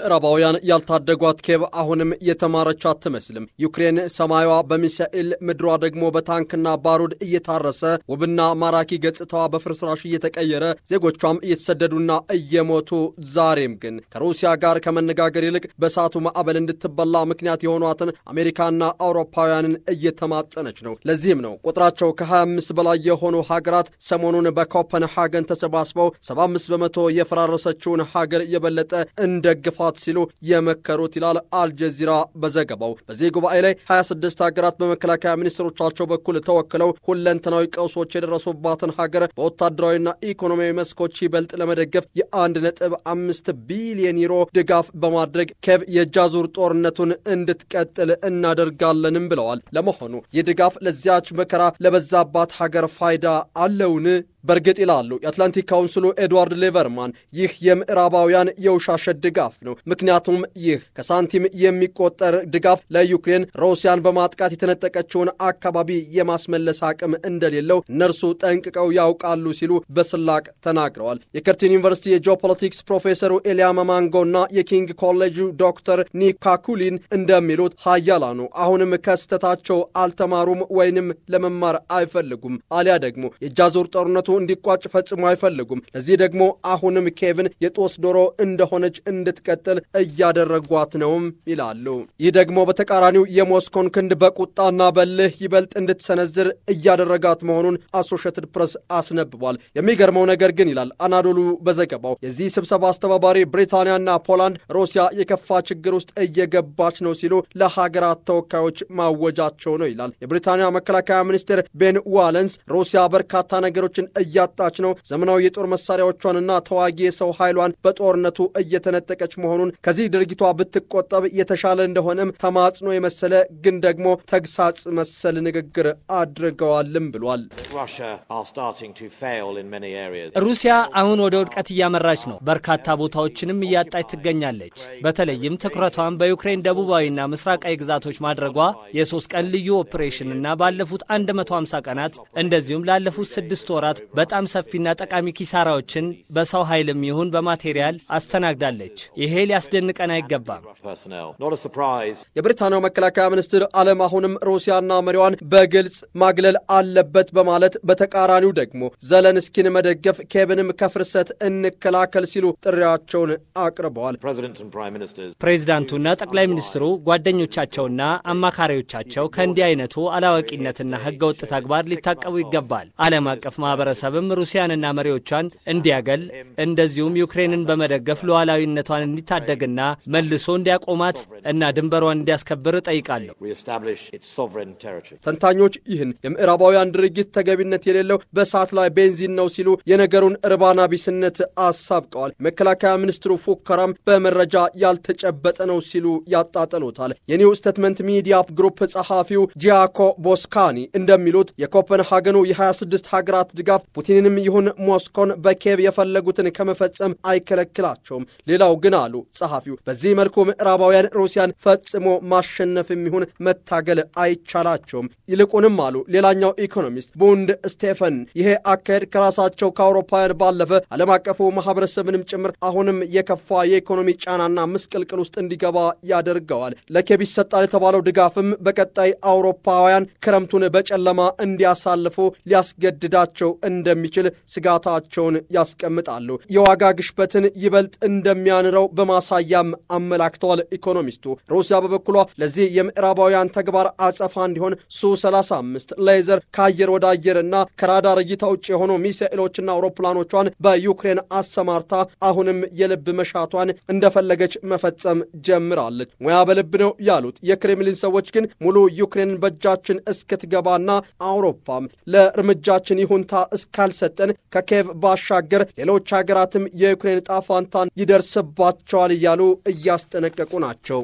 ምዕራባውያን ያልታደጓት ኬብ አሁንም የተማረች አትመስልም። ዩክሬን ሰማያዋ በሚሳኤል ምድሯ ደግሞ በታንክና ባሩድ እየታረሰ ውብና ማራኪ ገጽታዋ በፍርስራሽ እየተቀየረ ዜጎቿም እየተሰደዱና እየሞቱ ዛሬም ግን ከሩሲያ ጋር ከመነጋገር ይልቅ በእሳቱ ማዕበል እንድትበላ ምክንያት የሆኗትን አሜሪካና አውሮፓውያንን እየተማጸነች ነው። ለዚህም ነው ቁጥራቸው ከ25 በላይ የሆኑ ሀገራት ሰሞኑን በኮፐንሃገን ተሰባስበው 75 በመቶ የፈራረሰችውን ሀገር የበለጠ እንደግፋ ለማምጣት ሲሉ የመከሩት ይላል አልጀዚራ በዘገባው። በዚህ ጉባኤ ላይ 26 ሀገራት በመከላከያ ሚኒስትሮቻቸው በኩል ተወክለው ሁለንተናዊ ቀውሶች የደረሱባትን ሀገር በወታደራዊና ኢኮኖሚያዊ መስኮች ይበልጥ ለመደገፍ የአንድ ነጥብ አምስት ቢሊየን ዩሮ ድጋፍ በማድረግ ኬቭ የጃዙር ጦርነቱን እንድትቀጥል እናደርጋለንም ብለዋል። ለመሆኑ ይህ ድጋፍ ለዚያች መከራ ለበዛባት ሀገር ፋይዳ አለውን? በእርግጥ ይላሉ የአትላንቲክ ካውንስሉ ኤድዋርድ ሌቨርማን፣ ይህ የምዕራባውያን የውሻሸት ድጋፍ ነው። ምክንያቱም ይህ ከሳንቲም የሚቆጠር ድጋፍ ለዩክሬን ሩሲያን በማጥቃት የተነጠቀችውን አካባቢ የማስመለስ አቅም እንደሌለው እነርሱ ጠንቅቀው ያውቃሉ ሲሉ በስላቅ ተናግረዋል። የከርቲን ዩኒቨርሲቲ የጂኦፖለቲክስ ፕሮፌሰሩ ኤልያ ማማንጎና የኪንግ ኮሌጁ ዶክተር ኒካኩሊን እንደሚሉት ሀያላኑ አሁንም ከስተታቸው አልተማሩም ወይንም ለመማር አይፈልጉም አሊያ ደግሞ የጃዙር ጦርነቱ እንዲቋጭ ፈጽሞ አይፈልጉም። ለዚህ ደግሞ አሁንም ኬቭን የጦስ ዶሮ እንደሆነች እንድትቀጥል እያደረጓት ነውም ይላሉ። ይህ ደግሞ በተቃራኒው የሞስኮን ክንድ በቁጣና በልህ ይበልጥ እንድትሰነዝር እያደረጋት መሆኑን አሶሽትድ ፕሬስ አስነብቧል። የሚገርመው ነገር ግን ይላል አናዶሉ በዘገባው የዚህ ስብሰባ አስተባባሪ ብሪታንያና ፖላንድ ሩሲያ የከፋ ችግር ውስጥ እየገባች ነው ሲሉ ለሀገራት ተወካዮች ማወጃቸው ነው ይላል። የብሪታንያ መከላከያ ሚኒስትር ቤን ዋለንስ ሩሲያ በርካታ ነገሮችን እያጣች ነው። ዘመናዊ የጦር መሳሪያዎቿንና ተዋጊ የሰው ኃይሏን በጦርነቱ እየተነጠቀች መሆኑን ከዚህ ድርጊቷ ብትቆጠብ የተሻለ እንደሆነም ተማጽኖ የመሰለ ግን ደግሞ ተግሳጽ መሰል ንግግር አድርገዋልም ብሏል። ሩሲያ አሁን ወደ ውድቀት እያመራች ነው። በርካታ ቦታዎችንም እያጣች ትገኛለች። በተለይም ትኩረቷን በዩክሬን ደቡባዊና ምስራቃዊ ግዛቶች ማድረጓ የሶስት ቀን ልዩ ኦፕሬሽንና ባለፉት 150 ቀናት እንደዚሁም ላለፉት ስድስት ወራት በጣም ሰፊና ጠቃሚ ኪሳራዎችን በሰው ኃይልም ይሁን በማቴሪያል አስተናግዳለች። ይሄ ሊያስደንቀን አይገባም። የብሪታንያው መከላከያ ሚኒስትር ዓለም አሁንም ሩሲያና መሪዋን በግልጽ ማግለል አለበት በማለት በተቃራኒው ደግሞ ዘለንስኪን መደገፍ ኬብንም ከፍርሰት እንከላከል ሲሉ ጥሪያቸውን አቅርበዋል። ፕሬዚዳንቱና ጠቅላይ ሚኒስትሩ ጓደኞቻቸውና አማካሪዎቻቸው ከእንዲህ አይነቱ አላዋቂነትና ህገወጥ ወጥ ተግባር ሊታቀቡ ይገባል። ዓለም አቀፍ ማህበረሰብ ማህበረሰብም ሩሲያንና መሪዎቿን እንዲያገል እንደዚሁም ዩክሬንን በመደገፍ ሉዓላዊነቷን እንዲታደግና መልሶ እንዲያቆማት እና ድንበሯን እንዲያስከብር እጠይቃለሁ። ተንታኞች ይህን የምዕራባውያን ድርጊት ተገቢነት የሌለው በእሳት ላይ ቤንዚን ነው ሲሉ የነገሩን እርባና ቢስነት አሳብቀዋል። የመከላከያ ሚኒስትሩ ፉከራም በመረጃ ያልተጨበጠ ነው ሲሉ ያጣጠሉታል። የኒው ስቴትመንት ሚዲያ ግሩፕ ጸሐፊው ጂያኮ ቦስካኒ እንደሚሉት የኮፐንሃገኑ የ26 ሀገራት ድጋፍ ፑቲንንም ይሁን ሞስኮን በኬቭ የፈለጉትን ከመፈጸም አይከለክላቸውም። ሌላው ግን አሉ ጸሐፊው፣ በዚህ መልኩ ምዕራባውያን ሩሲያን ፈጽሞ ማሸነፍ የሚሆን መታገል አይቻላቸውም። ይልቁንም አሉ ሌላኛው ኢኮኖሚስት ቡንድ ስቴፈን፣ ይሄ አካሄድ ከራሳቸው ከአውሮፓውያን ባለፈ ዓለም አቀፉ ማህበረሰብንም ጭምር አሁንም የከፋ የኢኮኖሚ ጫናና ምስቅልቅል ውስጥ እንዲገባ ያደርገዋል። ለኬቭ ይሰጣል የተባለው ድጋፍም በቀጣይ አውሮፓውያን ክረምቱን በጨለማ እንዲያሳልፉ ሊያስገድዳቸው እንደሚችል ስጋታቸውን ያስቀምጣሉ። የዋጋ ግሽበትን ይበልጥ እንደሚያንረው በማሳያም አመላክተዋል ኢኮኖሚስቱ። ሩሲያ በበኩሏ ለዚህ የምዕራባውያን ተግባር አጸፋ እንዲሆን ሱ 35 ሌዘር ከአየር ወደ አየርና ከራዳር እይታ ውጭ የሆኑ ሚሳኤሎችና አውሮፕላኖቿን በዩክሬን አሰማርታ አሁንም የልብ መሻቷን እንደፈለገች መፈጸም ጀምራለች። ሙያ በልብ ነው ያሉት የክሬምሊን ሰዎች ግን ሙሉ ዩክሬንን በእጃችን እስክትገባና አውሮፓም ለእርምጃችን ይሁንታ እስ ካልሰጠን ከኬቭ ባሻገር ሌሎች ሀገራትም የዩክሬን ጣፋንታን ይደርስባቸዋል እያሉ እያስጠነቀቁ ናቸው።